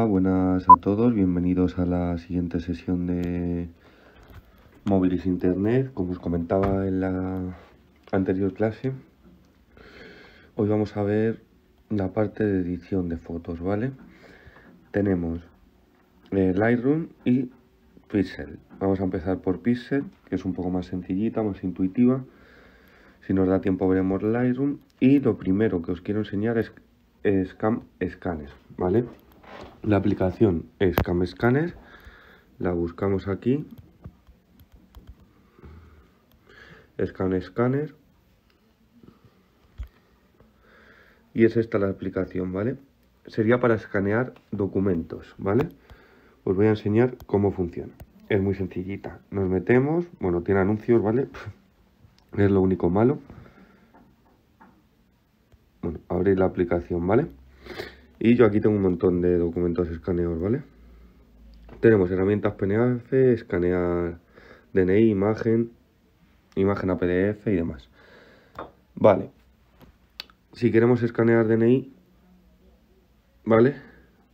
buenas a todos, bienvenidos a la siguiente sesión de móviles internet. Como os comentaba en la anterior clase, hoy vamos a ver la parte de edición de fotos, ¿vale? Tenemos eh, Lightroom y Pixel. Vamos a empezar por Pixel, que es un poco más sencillita, más intuitiva. Si nos da tiempo veremos Lightroom. Y lo primero que os quiero enseñar es Scam Scanner, ¿vale? La aplicación es Scanner, la buscamos aquí, Scanner y es esta la aplicación, ¿vale? Sería para escanear documentos, ¿vale? Os voy a enseñar cómo funciona. Es muy sencillita. Nos metemos, bueno, tiene anuncios, ¿vale? es lo único malo. Bueno, abrir la aplicación, ¿vale? Y yo aquí tengo un montón de documentos escaneados, ¿vale? Tenemos herramientas PNF, escanear DNI, imagen, imagen a PDF y demás. Vale. Si queremos escanear DNI, ¿vale?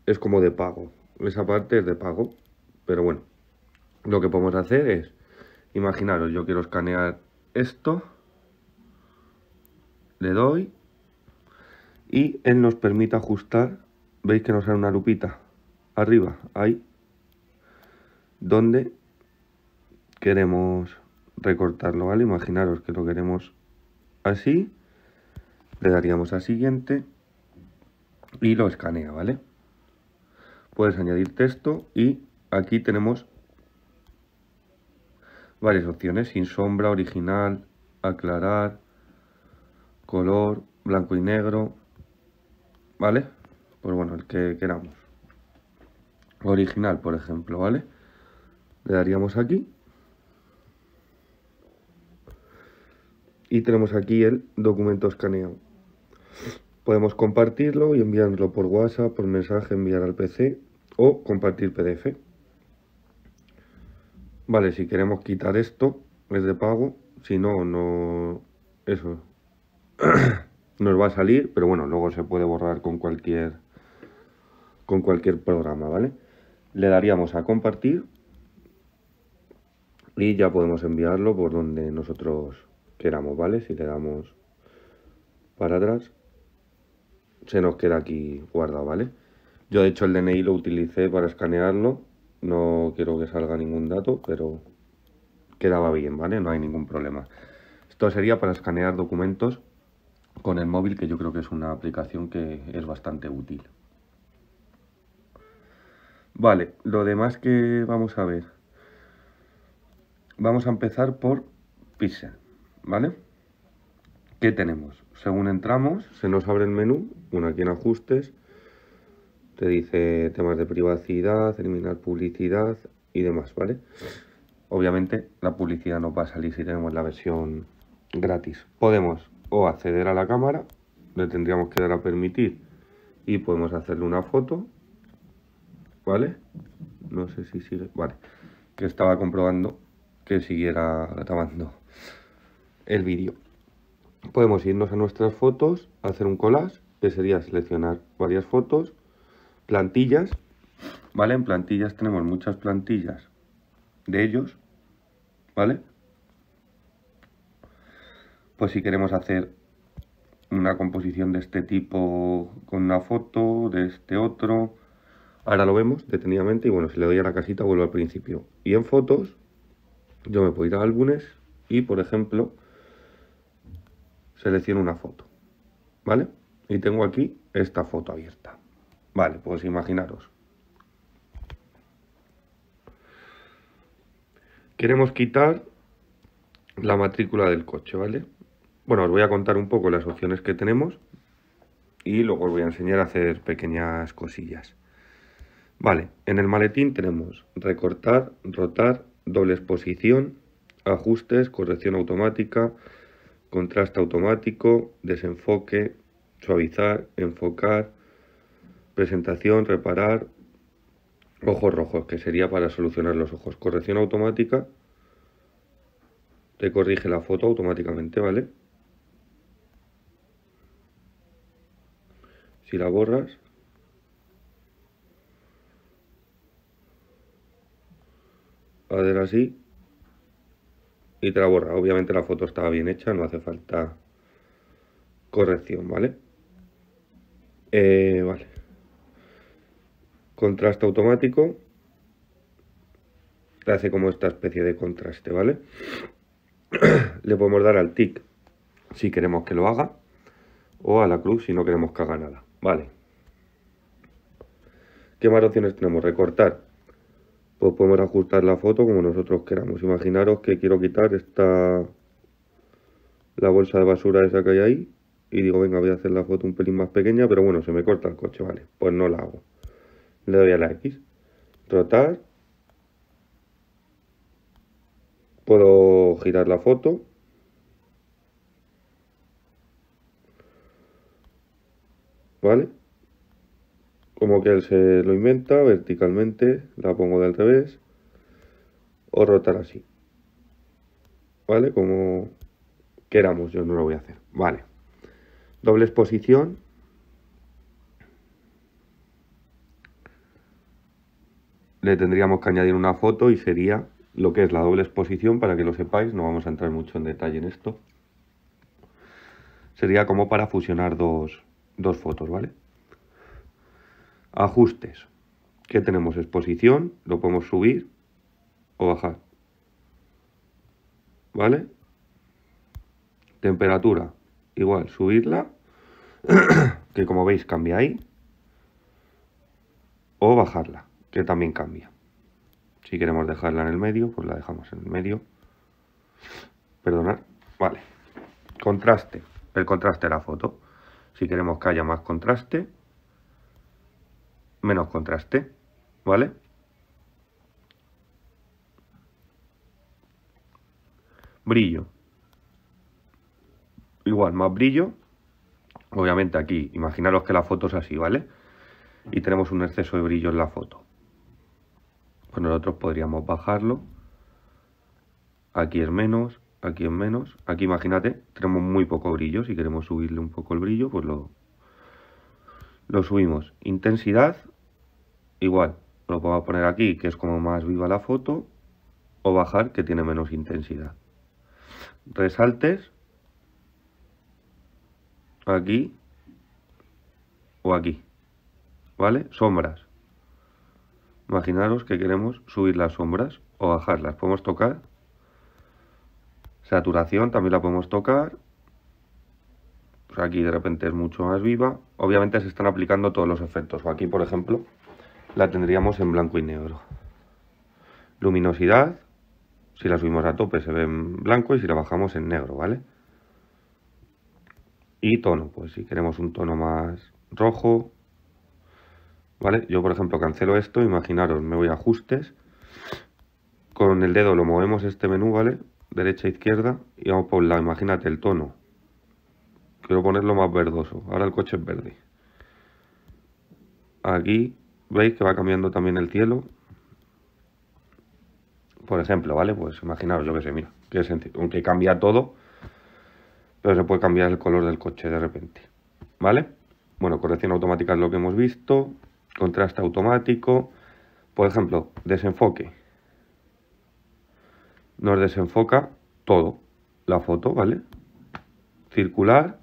Es como de pago. Esa parte es de pago. Pero bueno, lo que podemos hacer es, imaginaros, yo quiero escanear esto. Le doy y él nos permite ajustar, veis que nos sale una lupita arriba, ahí, donde queremos recortarlo, ¿vale? Imaginaros que lo queremos así, le daríamos a siguiente y lo escanea, ¿vale? Puedes añadir texto y aquí tenemos varias opciones, sin sombra, original, aclarar, color, blanco y negro, ¿vale? Pues bueno, el que queramos. Original, por ejemplo, ¿vale? Le daríamos aquí. Y tenemos aquí el documento escaneado. Podemos compartirlo y enviarlo por WhatsApp, por mensaje, enviar al PC o compartir PDF. Vale, si queremos quitar esto, es de pago. Si no, no... Eso. nos va a salir, pero bueno, luego se puede borrar con cualquier, con cualquier programa, ¿vale? Le daríamos a compartir y ya podemos enviarlo por donde nosotros queramos, ¿vale? Si le damos para atrás, se nos queda aquí guardado, ¿vale? Yo de hecho el DNI lo utilicé para escanearlo, no quiero que salga ningún dato, pero quedaba bien, ¿vale? No hay ningún problema. Esto sería para escanear documentos con el móvil, que yo creo que es una aplicación que es bastante útil. Vale, lo demás que vamos a ver. Vamos a empezar por Pixel, ¿vale? ¿Qué tenemos? Según entramos, se nos abre el menú, una aquí en ajustes, te dice temas de privacidad, eliminar publicidad y demás, ¿vale? Obviamente la publicidad no va a salir si tenemos la versión gratis. Podemos o acceder a la cámara, le tendríamos que dar a permitir y podemos hacerle una foto, ¿vale? No sé si sigue, vale, que estaba comprobando que siguiera grabando el vídeo. Podemos irnos a nuestras fotos, hacer un collage, que sería seleccionar varias fotos, plantillas, ¿vale? En plantillas tenemos muchas plantillas de ellos, ¿vale? pues si queremos hacer una composición de este tipo con una foto, de este otro. Ahora lo vemos detenidamente y bueno, si le doy a la casita vuelvo al principio. Y en fotos yo me puedo ir a álbumes y por ejemplo selecciono una foto, ¿vale? Y tengo aquí esta foto abierta. Vale, pues imaginaros. Queremos quitar la matrícula del coche, ¿vale? Bueno, os voy a contar un poco las opciones que tenemos y luego os voy a enseñar a hacer pequeñas cosillas. Vale, en el maletín tenemos recortar, rotar, doble exposición, ajustes, corrección automática, contraste automático, desenfoque, suavizar, enfocar, presentación, reparar, ojos rojos, que sería para solucionar los ojos. Corrección automática, te corrige la foto automáticamente, ¿vale? Si la borras, a ver así y te la borra. Obviamente la foto estaba bien hecha, no hace falta corrección, ¿vale? Eh, vale. Contraste automático. Te hace como esta especie de contraste, ¿vale? Le podemos dar al tic si queremos que lo haga o a la cruz si no queremos que haga nada. Vale. ¿Qué más opciones tenemos? Recortar. Pues podemos ajustar la foto como nosotros queramos. Imaginaros que quiero quitar esta la bolsa de basura esa que hay ahí. Y digo, venga, voy a hacer la foto un pelín más pequeña, pero bueno, se me corta el coche, vale. Pues no la hago. Le doy a la X. Rotar. Puedo girar la foto. ¿vale? Como que él se lo inventa verticalmente, la pongo del revés, o rotar así, ¿vale? Como queramos, yo no lo voy a hacer, ¿vale? Doble exposición. Le tendríamos que añadir una foto y sería lo que es la doble exposición, para que lo sepáis, no vamos a entrar mucho en detalle en esto. Sería como para fusionar dos, dos fotos, ¿vale? Ajustes. que tenemos? Exposición, lo podemos subir o bajar. ¿Vale? Temperatura, igual, subirla, que como veis cambia ahí, o bajarla, que también cambia. Si queremos dejarla en el medio, pues la dejamos en el medio. Perdonad. Vale. Contraste. El contraste de la foto si queremos que haya más contraste, menos contraste, ¿vale? Brillo. Igual, más brillo. Obviamente aquí, imaginaros que la foto es así, ¿vale? Y tenemos un exceso de brillo en la foto. Pues nosotros podríamos bajarlo. Aquí es menos, aquí en menos. Aquí imagínate, tenemos muy poco brillo, si queremos subirle un poco el brillo, pues lo, lo subimos. Intensidad, igual, lo puedo poner aquí, que es como más viva la foto, o bajar, que tiene menos intensidad. Resaltes, aquí o aquí, ¿vale? Sombras. Imaginaros que queremos subir las sombras o bajarlas. Podemos tocar Saturación también la podemos tocar. Pues aquí de repente es mucho más viva. Obviamente se están aplicando todos los efectos. O aquí, por ejemplo, la tendríamos en blanco y negro. Luminosidad, si la subimos a tope se ve en blanco y si la bajamos en negro, ¿vale? Y tono, pues si queremos un tono más rojo, ¿vale? Yo, por ejemplo, cancelo esto, imaginaros, me voy a ajustes, con el dedo lo movemos este menú, ¿vale? derecha, e izquierda y vamos por la, imagínate el tono. Quiero ponerlo más verdoso, ahora el coche es verde. Aquí veis que va cambiando también el cielo. Por ejemplo, ¿vale? Pues imaginaos, yo que sé, mira, que sencillo. Aunque cambia todo, pero se puede cambiar el color del coche de repente. ¿Vale? Bueno, corrección automática es lo que hemos visto. Contraste automático. Por ejemplo, desenfoque nos desenfoca todo, la foto, ¿vale? Circular.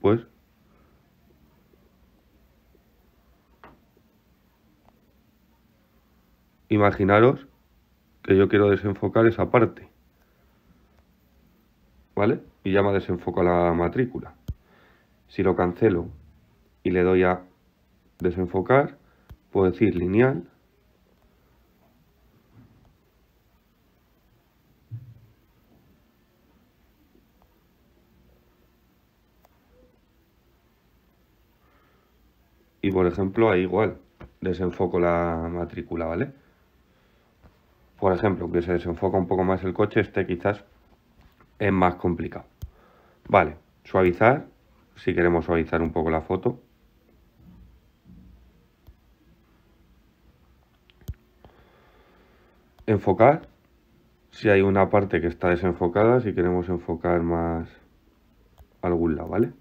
Pues imaginaros que yo quiero desenfocar esa parte. ¿Vale? y llama a la matrícula. Si lo cancelo y le doy a desenfocar, puedo decir lineal. Y por ejemplo, ahí igual, desenfoco la matrícula, ¿vale? Por ejemplo, que se desenfoca un poco más el coche, este quizás es más complicado. Vale, suavizar, si queremos suavizar un poco la foto. Enfocar, si hay una parte que está desenfocada, si queremos enfocar más algún lado, ¿vale?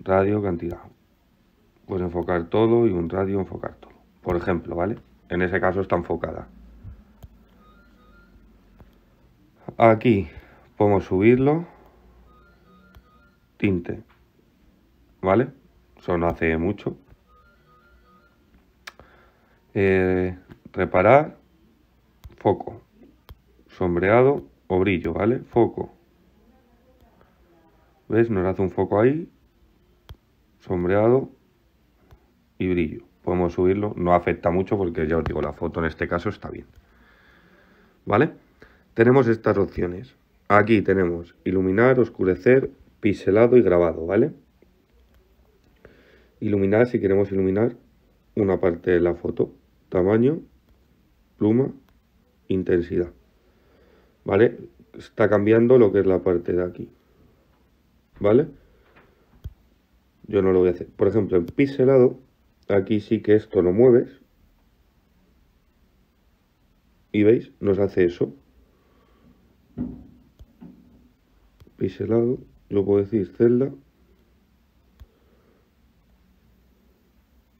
Radio, cantidad. Pues enfocar todo y un radio enfocar todo. Por ejemplo, ¿vale? En ese caso está enfocada. Aquí Podemos subirlo, tinte, ¿vale? Eso no hace mucho. Eh, reparar, foco, sombreado o brillo, ¿vale? Foco. ¿Ves? Nos hace un foco ahí, sombreado y brillo. Podemos subirlo, no afecta mucho porque ya os digo, la foto en este caso está bien. ¿Vale? Tenemos estas opciones. Aquí tenemos iluminar, oscurecer, pixelado y grabado, ¿vale? Iluminar si queremos iluminar una parte de la foto. Tamaño, pluma, intensidad. ¿Vale? Está cambiando lo que es la parte de aquí. ¿Vale? Yo no lo voy a hacer. Por ejemplo, en pixelado, aquí sí que esto lo mueves. Y veis, nos hace eso piselado, yo puedo decir celda.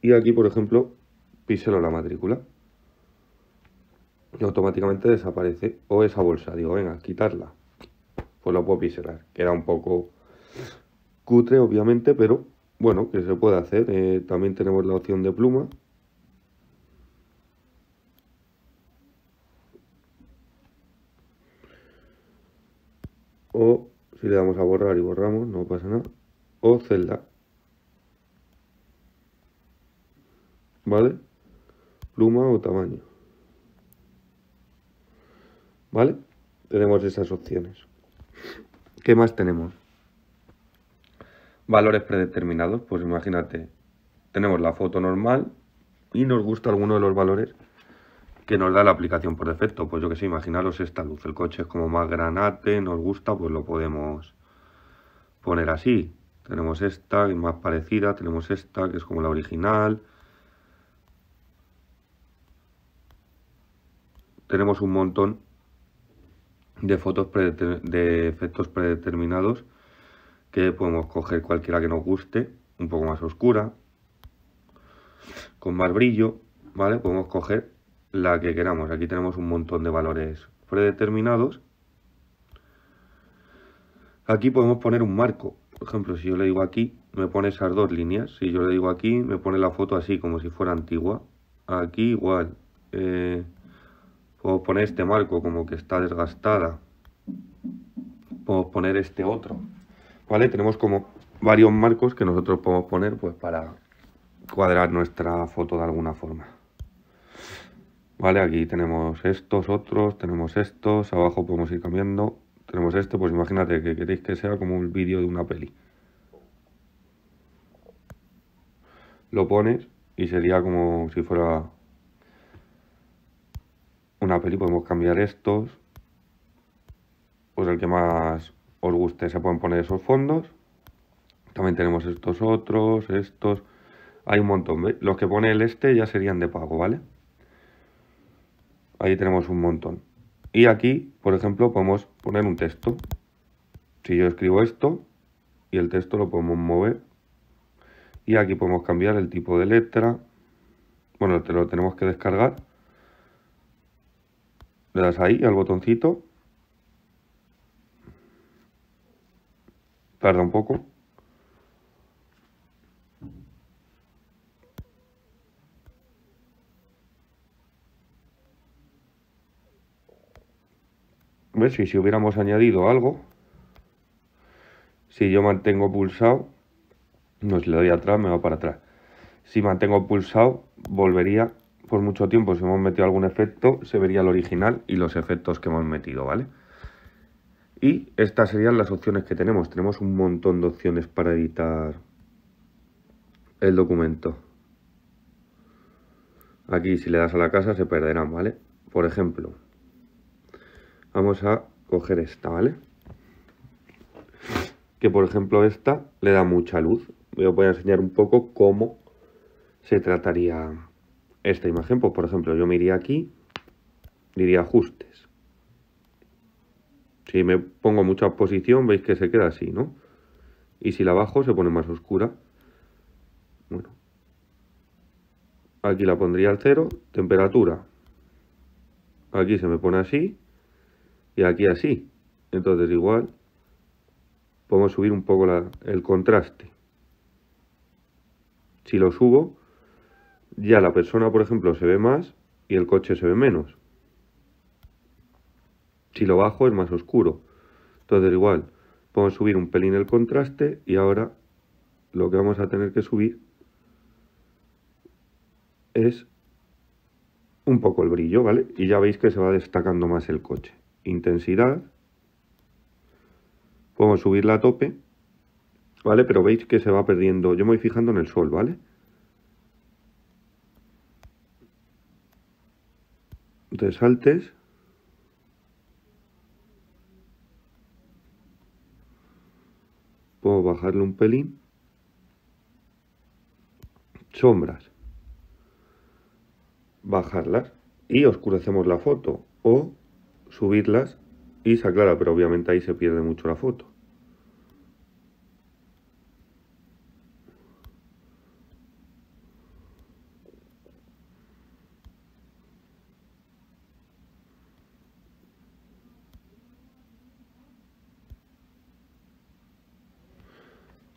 Y aquí, por ejemplo, píselo la matrícula. Y automáticamente desaparece. O esa bolsa, digo, venga, quitarla. Pues la puedo piselar Queda un poco cutre, obviamente, pero bueno, que se puede hacer. Eh, también tenemos la opción de pluma. O si le damos a borrar y borramos, no pasa nada. O celda. ¿Vale? Pluma o tamaño. ¿Vale? Tenemos esas opciones. ¿Qué más tenemos? Valores predeterminados. Pues imagínate, tenemos la foto normal y nos gusta alguno de los valores que nos da la aplicación por defecto. Pues yo que sé, imaginaros esta luz. El coche es como más granate, nos gusta, pues lo podemos poner así. Tenemos esta, que es más parecida, tenemos esta, que es como la original. Tenemos un montón de fotos de efectos predeterminados que podemos coger cualquiera que nos guste, un poco más oscura, con más brillo, ¿vale? Podemos coger la que queramos. Aquí tenemos un montón de valores predeterminados. Aquí podemos poner un marco. Por ejemplo, si yo le digo aquí, me pone esas dos líneas. Si yo le digo aquí, me pone la foto así, como si fuera antigua. Aquí igual. Eh, puedo poner este marco como que está desgastada. Podemos poner este otro. ¿Vale? Tenemos como varios marcos que nosotros podemos poner pues para cuadrar nuestra foto de alguna forma. Vale, aquí tenemos estos, otros, tenemos estos, abajo podemos ir cambiando. Tenemos este, pues imagínate que queréis que sea como un vídeo de una peli. Lo pones y sería como si fuera una peli. Podemos cambiar estos. Pues el que más os guste se pueden poner esos fondos. También tenemos estos otros, estos... Hay un montón, Los que pone el este ya serían de pago, ¿vale? ahí tenemos un montón. Y aquí, por ejemplo, podemos poner un texto. Si yo escribo esto, y el texto lo podemos mover. Y aquí podemos cambiar el tipo de letra. Bueno, te lo tenemos que descargar. Le das ahí al botoncito. Tarda un poco. si hubiéramos añadido algo, si yo mantengo pulsado, no si le doy atrás, me va para atrás. Si mantengo pulsado, volvería por mucho tiempo. Si hemos metido algún efecto, se vería el original y los efectos que hemos metido, ¿vale? Y estas serían las opciones que tenemos. Tenemos un montón de opciones para editar el documento. Aquí si le das a la casa se perderán, ¿vale? Por ejemplo, Vamos a coger esta, ¿vale? Que por ejemplo esta le da mucha luz. Voy a enseñar un poco cómo se trataría esta imagen. Pues por ejemplo yo me iría aquí, diría ajustes. Si me pongo mucha posición veis que se queda así, ¿no? Y si la bajo se pone más oscura. Bueno. Aquí la pondría al cero, temperatura. Aquí se me pone así y aquí así. Entonces igual podemos subir un poco el contraste. Si lo subo, ya la persona, por ejemplo, se ve más y el coche se ve menos. Si lo bajo es más oscuro. Entonces igual, podemos subir un pelín el contraste y ahora lo que vamos a tener que subir es un poco el brillo, ¿vale? Y ya veis que se va destacando más el coche intensidad, podemos subirla a tope, ¿vale? Pero veis que se va perdiendo, yo me voy fijando en el sol, ¿vale? Resaltes. Puedo bajarle un pelín. Sombras. Bajarlas. Y oscurecemos la foto. O subirlas y se aclara, pero obviamente ahí se pierde mucho la foto.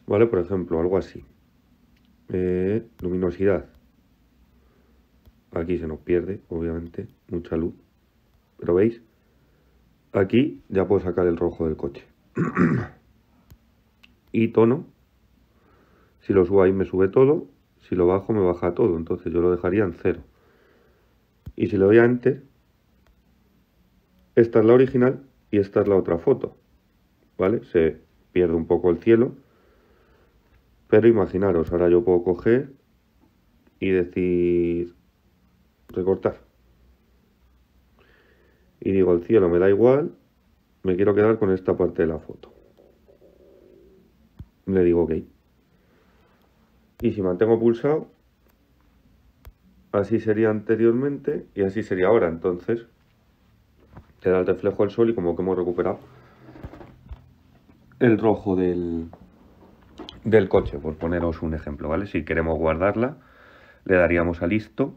¿Vale? Por ejemplo, algo así. Eh, luminosidad. Aquí se nos pierde, obviamente, mucha luz. Pero veis, Aquí ya puedo sacar el rojo del coche. y tono. Si lo subo ahí me sube todo. Si lo bajo me baja todo. Entonces yo lo dejaría en cero. Y si le doy a Enter, esta es la original y esta es la otra foto. ¿Vale? Se pierde un poco el cielo. Pero imaginaros, ahora yo puedo coger y decir recortar y digo el cielo me da igual, me quiero quedar con esta parte de la foto. Le digo ok. Y si mantengo pulsado, así sería anteriormente y así sería ahora. Entonces, te da el reflejo del sol y como que hemos recuperado el rojo del, del coche, por poneros un ejemplo, ¿vale? Si queremos guardarla, le daríamos a listo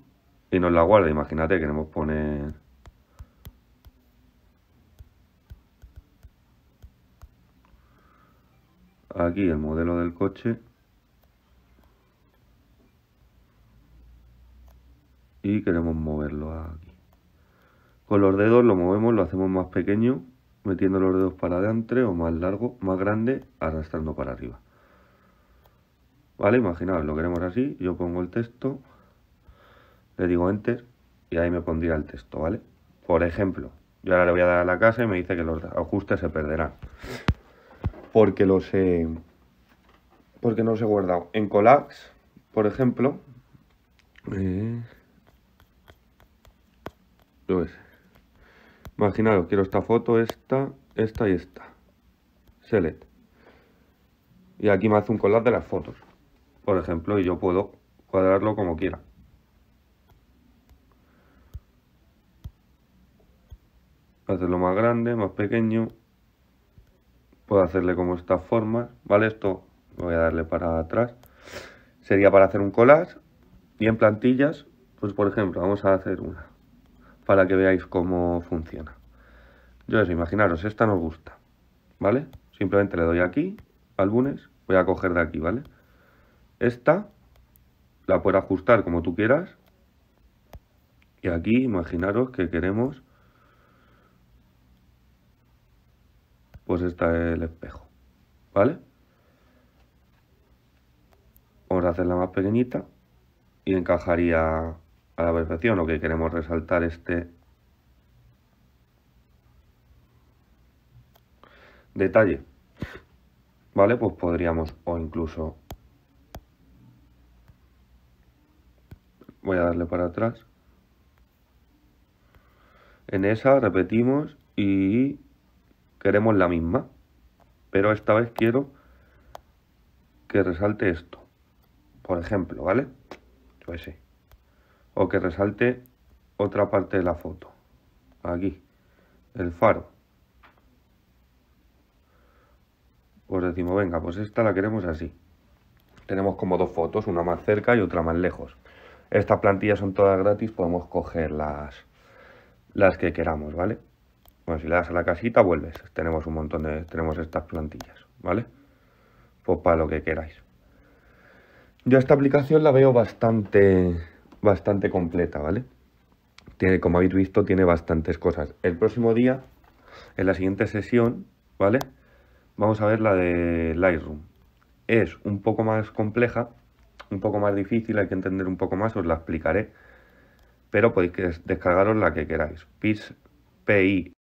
y nos la guarda. Imagínate, queremos poner aquí el modelo del coche y queremos moverlo aquí. Con los dedos lo movemos, lo hacemos más pequeño, metiendo los dedos para adelante o más largo, más grande, arrastrando para arriba. Vale, imaginaos, lo queremos así, yo pongo el texto, le digo enter y ahí me pondría el texto, ¿vale? Por ejemplo, yo ahora le voy a dar a la casa y me dice que los ajustes se perderán porque los he, porque no se he guardado. En Colax, por ejemplo, eh, quiero esta foto, esta, esta y esta. Select. Y aquí me hace un collage de las fotos, por ejemplo, y yo puedo cuadrarlo como quiera. Hacerlo más grande, más pequeño, puedo hacerle como esta forma, ¿vale? Esto voy a darle para atrás. Sería para hacer un collage y en plantillas, pues por ejemplo, vamos a hacer una para que veáis cómo funciona. Yo eso, imaginaros, esta nos gusta, ¿vale? Simplemente le doy aquí, álbumes, voy a coger de aquí, ¿vale? Esta la puedo ajustar como tú quieras. Y aquí imaginaros que queremos pues está el espejo, ¿vale? a hacerla más pequeñita y encajaría a la perfección. Lo que queremos resaltar este detalle, ¿vale? Pues podríamos o incluso... Voy a darle para atrás. En esa repetimos y queremos la misma. Pero esta vez quiero que resalte esto. Por ejemplo, ¿vale? O que resalte otra parte de la foto. Aquí. El faro. Pues decimos, venga, pues esta la queremos así. Tenemos como dos fotos, una más cerca y otra más lejos. Estas plantillas son todas gratis, podemos coger las, las que queramos, ¿vale? Bueno, si le das a la casita, vuelves. Tenemos un montón de... tenemos estas plantillas, ¿vale? Pues para lo que queráis. Yo esta aplicación la veo bastante, bastante completa, ¿vale? Tiene, como habéis visto, tiene bastantes cosas. El próximo día, en la siguiente sesión, ¿vale? Vamos a ver la de Lightroom. Es un poco más compleja, un poco más difícil, hay que entender un poco más, os la explicaré. Pero podéis descargaros la que queráis. PIS, PI